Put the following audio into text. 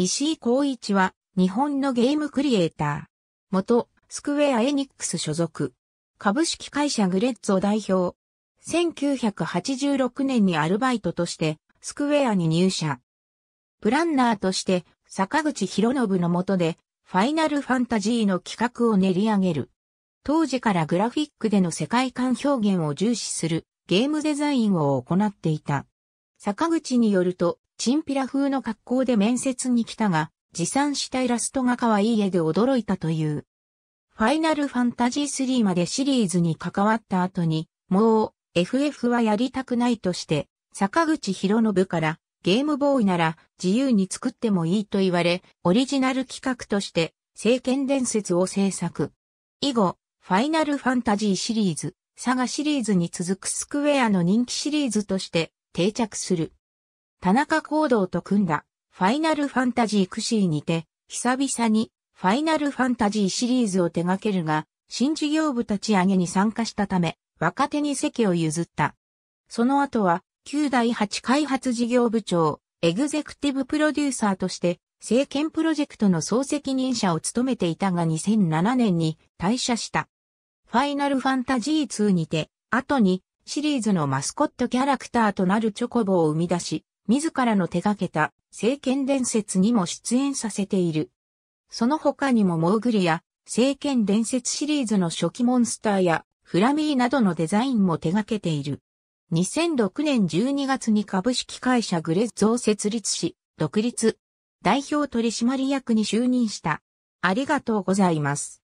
石井孝一は、日本のゲームクリエイター。元、スクウェア・エニックス所属。株式会社グレッツを代表。1986年にアルバイトとして、スクウェアに入社。プランナーとして、坂口博信の下で、ファイナルファンタジーの企画を練り上げる。当時からグラフィックでの世界観表現を重視するゲームデザインを行っていた。坂口によると、チンピラ風の格好で面接に来たが、持参したイラストが可愛い絵で驚いたという。ファイナルファンタジー3までシリーズに関わった後に、もう FF はやりたくないとして、坂口博信からゲームボーイなら自由に作ってもいいと言われ、オリジナル企画として聖剣伝説を制作。以後、ファイナルファンタジーシリーズ、サガシリーズに続くスクウェアの人気シリーズとして定着する。田中行動と組んだファイナルファンタジークシーにて、久々にファイナルファンタジーシリーズを手掛けるが、新事業部立ち上げに参加したため、若手に席を譲った。その後は、旧第8開発事業部長、エグゼクティブプロデューサーとして、政権プロジェクトの総責任者を務めていたが2007年に退社した。ファイナルファンタジー2にて、後にシリーズのマスコットキャラクターとなるチョコボを生み出し、自らの手掛けた聖剣伝説にも出演させている。その他にもモーグルや聖剣伝説シリーズの初期モンスターやフラミーなどのデザインも手掛けている。2006年12月に株式会社グレッズを設立し、独立、代表取締役に就任した。ありがとうございます。